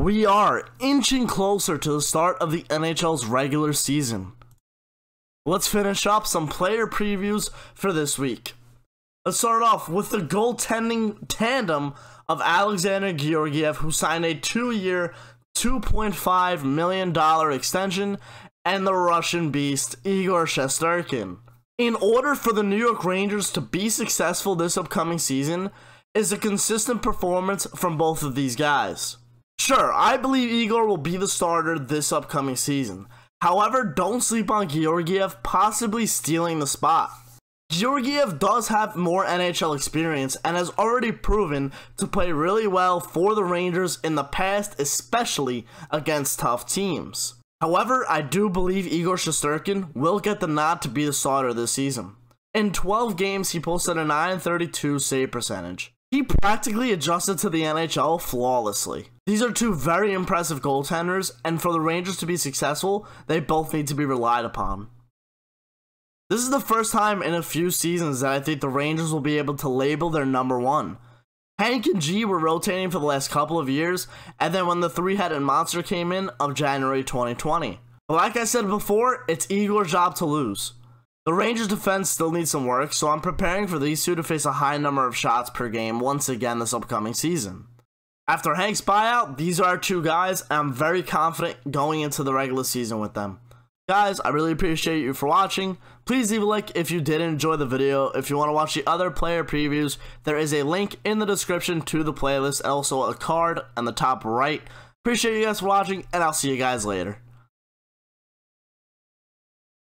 We are inching closer to the start of the NHL's regular season. Let's finish up some player previews for this week. Let's start off with the goaltending tandem of Alexander Georgiev, who signed a two year, $2.5 million extension, and the Russian beast Igor Shesterkin. In order for the New York Rangers to be successful this upcoming season, is a consistent performance from both of these guys. Sure, I believe Igor will be the starter this upcoming season. However, don't sleep on Georgiev possibly stealing the spot. Georgiev does have more NHL experience and has already proven to play really well for the Rangers in the past, especially against tough teams. However, I do believe Igor Shesterkin will get the nod to be the starter this season. In 12 games, he posted a 932 save percentage. He practically adjusted to the NHL flawlessly. These are two very impressive goaltenders, and for the Rangers to be successful, they both need to be relied upon. This is the first time in a few seasons that I think the Rangers will be able to label their number one. Hank and G were rotating for the last couple of years, and then when the three headed monster came in of January 2020. But like I said before, it's Igor's job to lose. The Rangers defense still needs some work, so I'm preparing for these two to face a high number of shots per game once again this upcoming season. After Hank's buyout, these are two guys I'm very confident going into the regular season with them. Guys, I really appreciate you for watching. Please leave a like if you did enjoy the video. If you want to watch the other player previews, there is a link in the description to the playlist, also a card on the top right. Appreciate you guys for watching, and I'll see you guys later.